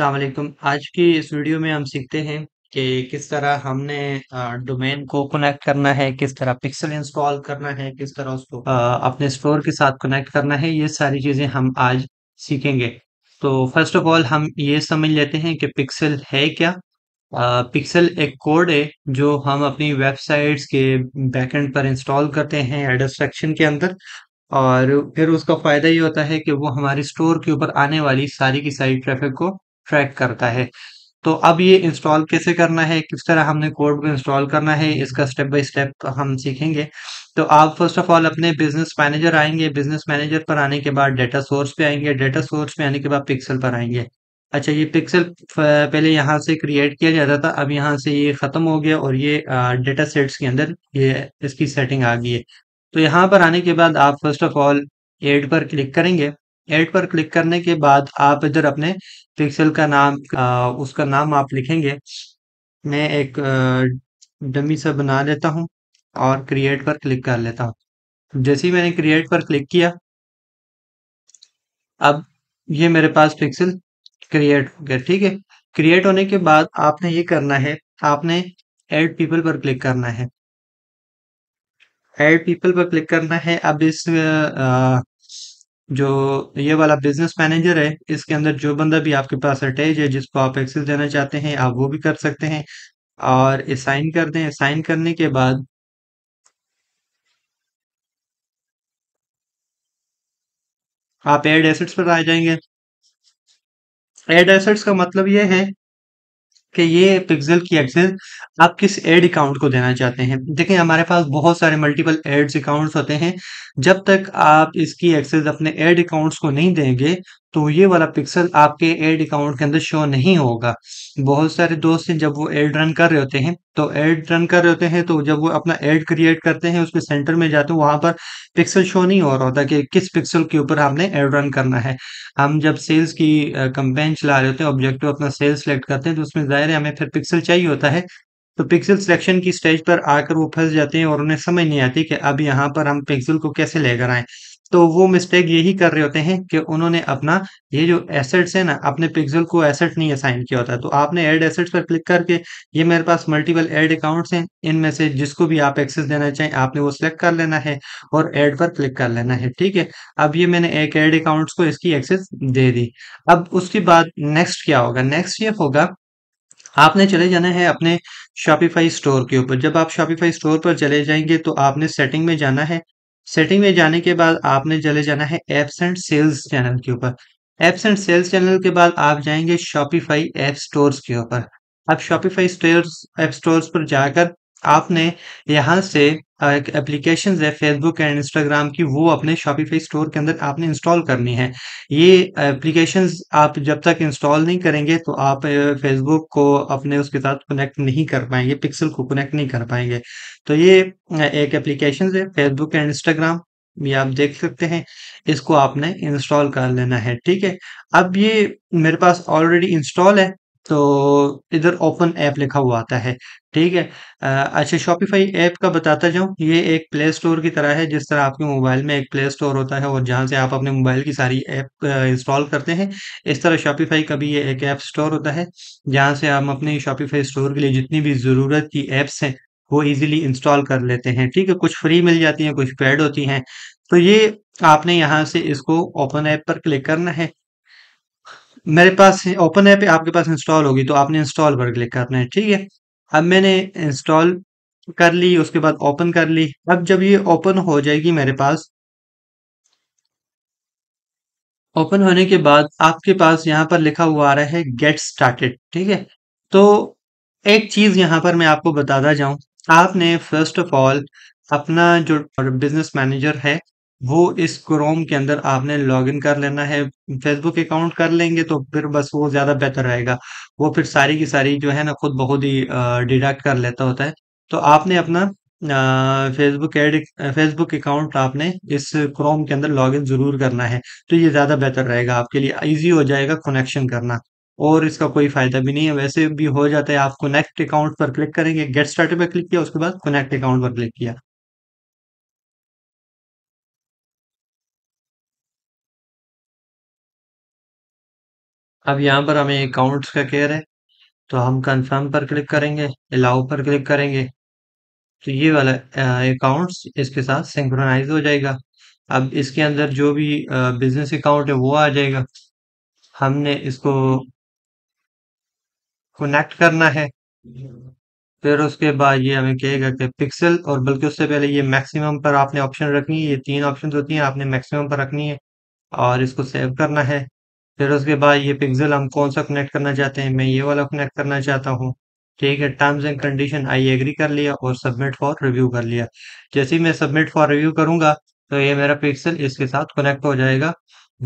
अलैक्म आज की इस वीडियो में हम सीखते हैं कि किस तरह हमने डोमेन को कनेक्ट करना है किस तरह पिक्सल इंस्टॉल करना है किस तरह उसको अपने स्टोर के साथ कनेक्ट करना है ये सारी चीज़ें हम आज सीखेंगे तो फर्स्ट ऑफ ऑल हम ये समझ लेते हैं कि पिक्सल है क्या पिक्सल एक कोड है जो हम अपनी वेबसाइट्स के बैकएंड पर इंस्टॉल करते हैं एडस्ट्रक्शन के अंदर और फिर उसका फ़ायदा ये होता है कि वो हमारे स्टोर के ऊपर आने वाली सारी की सारी ट्रैफिक को ट्रैक करता है तो अब ये इंस्टॉल कैसे करना है किस तरह हमने कोड को इंस्टॉल करना है इसका स्टेप बाय स्टेप हम सीखेंगे तो आप फर्स्ट ऑफ ऑल अपने बिजनेस मैनेजर आएंगे बिजनेस मैनेजर पर आने के बाद डेटा सोर्स पे आएंगे डेटा सोर्स पे आने के बाद पिक्सल पर आएंगे अच्छा ये पिक्सल पहले यहाँ से क्रिएट किया जाता था अब यहाँ से ये ख़त्म हो गया और ये डेटा सेट्स के अंदर ये इसकी सेटिंग आ गई है तो यहाँ पर आने के बाद आप फर्स्ट ऑफ ऑल एड पर क्लिक करेंगे एड पर क्लिक करने के बाद आप इधर अपने पिक्सल का नाम आ, उसका नाम आप लिखेंगे मैं एक डमी सा बना लेता हूँ और क्रिएट पर क्लिक कर लेता हूं जैसे ही मैंने क्रिएट पर क्लिक किया अब ये मेरे पास पिक्सल क्रिएट हो गया ठीक है क्रिएट होने के बाद आपने ये करना है आपने एड पीपल पर क्लिक करना है एड पीपल पर क्लिक करना है अब इस आ, जो ये वाला बिज़नेस मैनेजर है, इसके अंदर जो बंदा भी आपके पास अटैच है, जिसको आप एक्सेस देना चाहते हैं, आप वो भी कर सकते हैं और साइन कर दें, साइन करने के बाद आप एड एसेट्स पर आ जाएंगे एड एसेट्स का मतलब ये है कि ये पिक्सल की एक्सेस आप किस एड अकाउंट को देना चाहते हैं देखें हमारे पास बहुत सारे मल्टीपल एड्स अकाउंट्स होते हैं जब तक आप इसकी एक्सेस अपने एड अकाउंट्स को नहीं देंगे तो ये वाला पिक्सल आपके एड अकाउंट के अंदर शो नहीं होगा बहुत सारे दोस्त हैं जब वो एड रन कर रहे होते हैं तो एड रन कर रहे होते हैं तो जब वो अपना एड क्रिएट करते हैं उसके सेंटर में जाते हैं वहां पर पिक्सल शो नहीं हो रहा होता कि किस पिक्सल के ऊपर हमने एड रन करना है हम जब सेल्स की कंपेन चला रहे होते हैं ऑब्जेक्टिव अपना सेल्स सेलेक्ट करते हैं तो उसमें जाहिर है हमें फिर पिक्सल चाहिए होता है तो पिक्सल सिलेक्शन की स्टेज पर आकर वो फंस जाते हैं और उन्हें समझ नहीं आती कि अब यहाँ पर हम पिक्सल को कैसे लेकर आए तो वो मिस्टेक यही कर रहे होते हैं कि उन्होंने अपना ये जो एसेट्स है ना अपने पिक्सल को एसेट नहीं असाइन किया होता तो आपने एड एसेट्स पर क्लिक करके ये मेरे पास मल्टीपल एड अकाउंट्स हैं इनमें से जिसको भी आप एक्सेस देना चाहें आपने वो सिलेक्ट कर लेना है और एड पर क्लिक कर लेना है ठीक है अब ये मैंने एक एड अकाउंट्स को इसकी एक्सेस दे दी अब उसके बाद नेक्स्ट क्या होगा नेक्स्ट ये होगा आपने चले जाना है अपने शॉपिफाई स्टोर के ऊपर जब आप शॉपिफाई स्टोर पर चले जाएंगे तो आपने सेटिंग में जाना है सेटिंग में जाने के बाद आपने चले जाना है एप्स एंड सेल्स चैनल के ऊपर एप्स एंड सेल्स चैनल के बाद आप जाएंगे शॉपिफाई एप स्टोर के ऊपर आप शॉपिफाई स्टोर एप स्टोर पर जाकर आपने यहाँ से एप्लीकेशन है फेसबुक एंड इंस्टाग्राम की वो अपने शॉपिफाई स्टोर के अंदर आपने इंस्टॉल करनी है ये एप्लीकेशन आप जब तक इंस्टॉल नहीं करेंगे तो आप फेसबुक को अपने उसके साथ कनेक्ट नहीं कर पाएंगे पिक्सल को कनेक्ट नहीं कर पाएंगे तो ये एक एप्लीकेशन है फेसबुक एंड इंस्टाग्राम ये आप देख सकते हैं इसको आपने इंस्टॉल कर लेना है ठीक है अब ये मेरे पास ऑलरेडी इंस्टॉल है तो इधर ओपन ऐप लिखा हुआ आता है ठीक है अच्छा शॉपिफाई ऐप का बताता जाऊँ ये एक प्ले स्टोर की तरह है जिस तरह आपके मोबाइल में एक प्ले स्टोर होता है और जहाँ से आप अपने मोबाइल की सारी ऐप इंस्टॉल करते हैं इस तरह शॉपिफाई का भी ये एक ऐप स्टोर होता है जहाँ से हम अपने शॉपिफाई स्टोर के लिए जितनी भी ज़रूरत की ऐप्स हैं वो ईजिली इंस्टॉल कर लेते हैं ठीक है कुछ फ्री मिल जाती हैं कुछ पेड होती हैं तो ये आपने यहाँ से इसको ओपन ऐप पर क्लिक करना है मेरे पास ओपन ऐप आपके पास इंस्टॉल होगी तो आपने इंस्टॉल पर क्लिक करना है ठीक है अब मैंने इंस्टॉल कर ली उसके बाद ओपन कर ली अब जब ये ओपन हो जाएगी मेरे पास ओपन होने के बाद आपके पास यहाँ पर लिखा हुआ आ रहा है गेट स्टार्टेड ठीक है तो एक चीज यहाँ पर मैं आपको बताता जाऊं आपने फर्स्ट ऑफ ऑल अपना जो बिजनेस मैनेजर है वो इस क्रोम के अंदर आपने लॉगिन कर लेना है फेसबुक अकाउंट कर लेंगे तो फिर बस वो ज़्यादा बेहतर रहेगा वो फिर सारी की सारी जो है ना खुद बहुत ही डिडक्ट कर लेता होता है तो आपने अपना फेसबुक एड फेसबुक अकाउंट आपने इस क्रोम के अंदर लॉगिन ज़रूर करना है तो ये ज़्यादा बेहतर रहेगा आपके लिए ईजी हो जाएगा कनेक्शन करना और इसका कोई फ़ायदा भी नहीं है वैसे भी हो जाता है आप कनेक्ट अकाउंट पर क्लिक करेंगे गेट स्टार्टेड पर क्लिक किया उसके बाद कनेक्ट अकाउंट पर क्लिक किया अब यहाँ पर हमें अकाउंट्स का केयर रहे तो हम कंफर्म पर क्लिक करेंगे अलाउ पर क्लिक करेंगे तो ये वाला अकाउंट्स इसके साथ सिंक्रोनाइज हो जाएगा अब इसके अंदर जो भी बिजनेस अकाउंट है वो आ जाएगा हमने इसको कनेक्ट करना है फिर उसके बाद ये हमें कहेगा कि पिक्सल और बल्कि उससे पहले ये मैक्सिमम पर आपने ऑप्शन रखनी है ये तीन ऑप्शन होती हैं आपने मैक्सिमम पर रखनी है और इसको सेव करना है फिर उसके बाद ये पिक्सल हम कौन सा कनेक्ट करना चाहते हैं मैं ये वाला कनेक्ट करना चाहता हूँ ठीक है terms and condition I agree कर लिया और सबमिट फॉर रिव्यू कर लिया जैसे ही मैं सबमिट फॉर रिव्यू करूंगा तो ये मेरा पिक्सल इसके साथ कनेक्ट हो जाएगा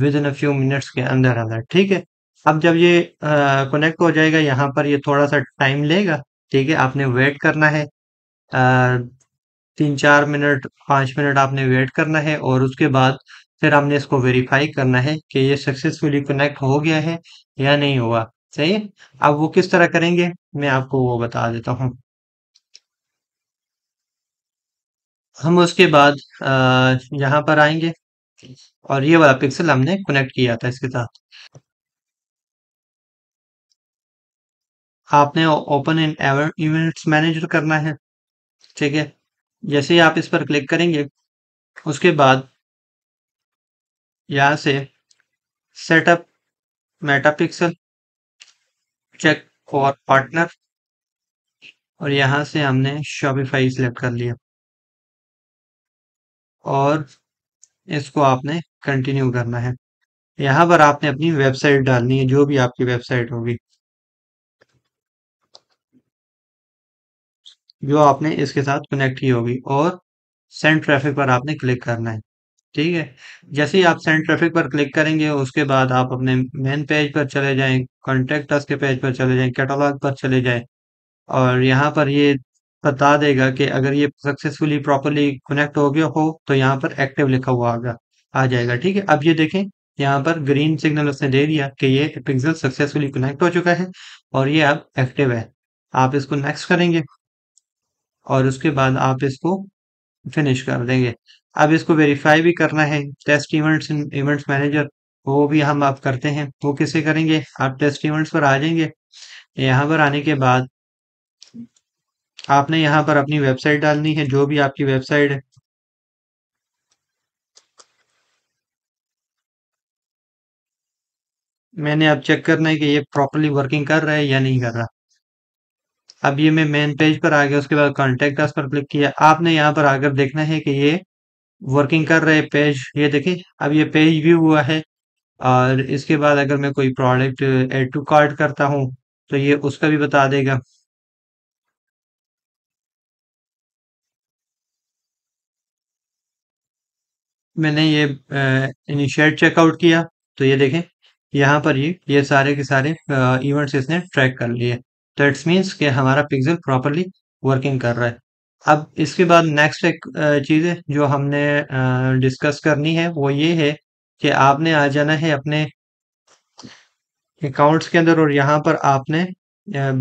within a few minutes के अंदर अंदर ठीक है अब जब ये कनेक्ट हो जाएगा यहाँ पर ये थोड़ा सा टाइम लेगा ठीक है आपने वेट करना है आ, तीन चार मिनट पांच मिनट आपने वेट करना है और उसके बाद फिर हमने इसको वेरीफाई करना है कि ये सक्सेसफुली कनेक्ट हो गया है या नहीं हुआ सही है अब वो किस तरह करेंगे मैं आपको वो बता देता हूँ हम उसके बाद यहाँ पर आएंगे और ये वाला पिक्सल हमने कनेक्ट किया था इसके साथ आपने ओपन इन इवेंट्स मैनेजर करना है ठीक है जैसे ही आप इस पर क्लिक करेंगे उसके बाद यहाँ से setup Meta pixel check for partner और यहाँ से हमने शॉपिफाई सिलेक्ट कर लिया और इसको आपने कंटिन्यू करना है यहाँ पर आपने अपनी वेबसाइट डालनी है जो भी आपकी वेबसाइट होगी जो आपने इसके साथ कनेक्ट की होगी और सेंड ट्रैफिक पर आपने क्लिक करना है ठीक है जैसे ही आप सेंड ट्रैफिक पर क्लिक करेंगे उसके बाद आप अपने मेन पेज पर चले जाएं कॉन्टेक्ट के पेज पर चले जाएं कैटलॉग पर चले जाएं और यहाँ पर ये बता देगा कि अगर ये सक्सेसफुली प्रॉपरली कनेक्ट हो गया हो तो यहाँ पर एक्टिव लिखा हुआ आगा आ जाएगा ठीक है अब ये देखें यहाँ पर ग्रीन सिग्नल उसने दे दिया कि ये पिक्सल सक्सेसफुली कनेक्ट हो चुका है और ये अब एक्टिव है आप इसको नेक्स्ट करेंगे और उसके बाद आप इसको फिनिश कर देंगे अब इसको वेरीफाई भी करना है test events in events manager वो भी हम आप करते हैं वो किसे करेंगे आप टेस्ट इवेंट्स पर आ जाएंगे यहाँ पर आने के बाद आपने यहाँ पर अपनी वेबसाइट डालनी है जो भी आपकी वेबसाइट है मैंने अब चेक करना है कि ये प्रॉपरली वर्किंग कर रहा है या नहीं कर रहा अब ये मैं मेन पेज पर आ गया उसके बाद कॉन्टेक्ट पर क्लिक किया आपने यहाँ पर आकर देखना है कि ये वर्किंग कर रहे पेज ये देखिए अब ये पेज भी हुआ है और इसके बाद अगर मैं कोई प्रोडक्ट एड टू कार्ट करता हूँ तो ये उसका भी बता देगा मैंने ये इनिशिएट चेकआउट किया तो ये देखें यहाँ पर ये ये सारे के सारे इवेंट्स इसने ट्रैक कर लिए तो इट्स मीन्स कि हमारा पिक्सल प्रॉपरली वर्किंग कर रहा है अब इसके बाद नेक्स्ट एक चीज़ है जो हमने डिस्कस करनी है वो ये है कि आपने आ जाना है अपने अकाउंट्स के अंदर और यहाँ पर आपने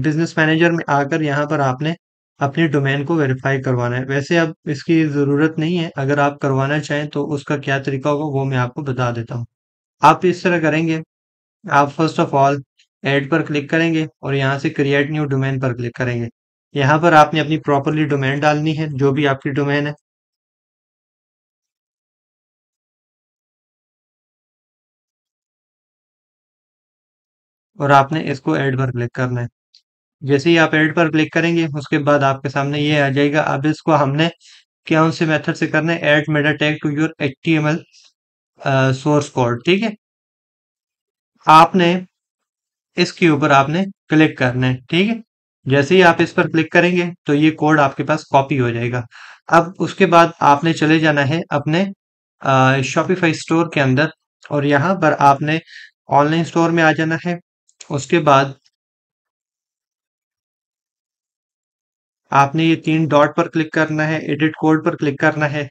बिजनेस मैनेजर में आकर यहाँ पर आपने अपने डोमेन को वेरीफाई करवाना है वैसे अब इसकी ज़रूरत नहीं है अगर आप करवाना चाहें तो उसका क्या तरीका होगा वो मैं आपको बता देता हूँ आप इस तरह करेंगे आप फर्स्ट ऑफ ऑल एड पर क्लिक करेंगे और यहाँ से क्रिएट न्यू डोमेन पर क्लिक करेंगे यहां पर आपने अपनी प्रॉपरली डोमेन डालनी है जो भी आपकी डोमेन है और आपने इसको ऐड पर क्लिक करना है जैसे ही आप ऐड पर क्लिक करेंगे उसके बाद आपके सामने ये आ जाएगा अब इसको हमने कौन से मेथड से करना है add meta tag to your H T M L source code ठीक है आपने इसके ऊपर आपने क्लिक करना है ठीक है जैसे ही आप इस पर क्लिक करेंगे तो ये कोड आपके पास कॉपी हो जाएगा अब उसके बाद आपने चले जाना है अपने शॉपिफाई स्टोर के अंदर और यहाँ पर आपने ऑनलाइन स्टोर में आ जाना है उसके बाद आपने ये तीन डॉट पर क्लिक करना है एडिट कोड पर क्लिक करना है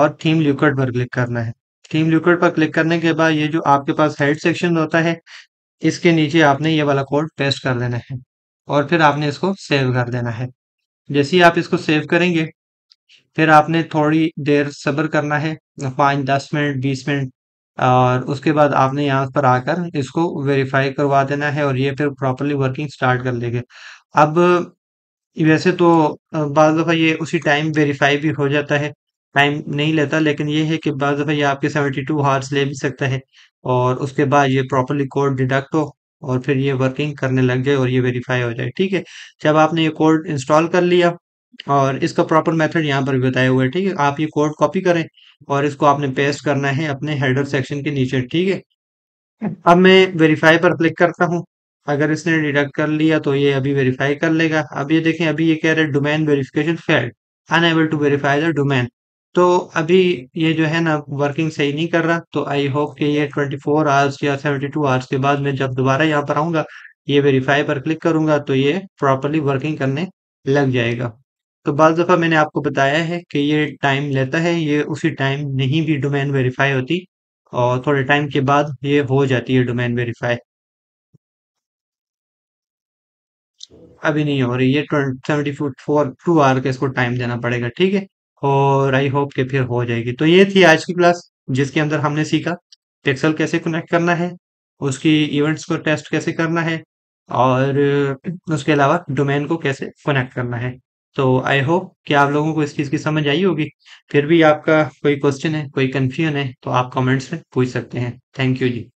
और थीम ल्यूकट पर क्लिक करना है थीम ल्यूकट पर क्लिक करने के बाद ये जो आपके पास हेड सेक्शन होता है इसके नीचे आपने ये वाला कोड पेस्ट कर लेना है और फिर आपने इसको सेव कर देना है जैसे ही आप इसको सेव करेंगे फिर आपने थोड़ी देर सब्र करना है पाँच दस मिनट बीस मिनट और उसके बाद आपने यहाँ पर आकर इसको वेरीफाई करवा देना है और ये फिर प्रॉपरली वर्किंग स्टार्ट कर लेंगे अब वैसे तो बाद दफ़ा ये उसी टाइम वेरीफाई भी हो जाता है टाइम नहीं लेता लेकिन ये है कि बाद दफ़ा ये आपके सेवेंटी टू हार्स ले भी सकता है और उसके बाद ये प्रॉपरली कोड डिडक्ट हो और फिर ये वर्किंग करने लग जाए और ये वेरीफाई हो जाए ठीक है जब आपने ये कोड इंस्टॉल कर लिया और इसका प्रॉपर मेथड यहाँ पर भी बताया हुआ है ठीक है आप ये कोड कॉपी करें और इसको आपने पेस्ट करना है अपने हेडर सेक्शन के नीचे ठीक है अब मैं वेरीफाई पर क्लिक करता हूँ अगर इसने डिडक्ट कर लिया तो ये अभी वेरीफाई कर लेगा अब ये देखें अभी ये कह रहे हैं domain verification failed unable to verify the domain तो अभी ये जो है ना वर्किंग सही नहीं कर रहा तो आई होप कि ये 24 फोर आवर्स या 72 आवर्स के बाद मैं जब दोबारा यहाँ पर आऊंगा ये वेरीफाई पर क्लिक करूंगा तो ये प्रॉपरली वर्किंग करने लग जाएगा तो बाल दफ़ा मैंने आपको बताया है कि ये टाइम लेता है ये उसी टाइम नहीं भी डोमेन वेरीफाई होती और थोड़े टाइम के बाद ये हो जाती है डोमेन वेरीफाई अभी नहीं हो रही ये सेवेंटी फोर टू आवर का इसको टाइम देना पड़ेगा ठीक है और आई होप कि फिर हो जाएगी तो ये थी आज की क्लास जिसके अंदर हमने सीखा पिक्सल कैसे कनेक्ट करना है उसकी इवेंट्स को टेस्ट कैसे करना है और उसके अलावा डोमेन को कैसे कनेक्ट करना है तो आई होप कि आप लोगों को इस चीज़ की समझ आई होगी फिर भी आपका कोई क्वेश्चन है कोई कन्फ्यूजन है तो आप कमेंट्स में पूछ सकते हैं थैंक यू जी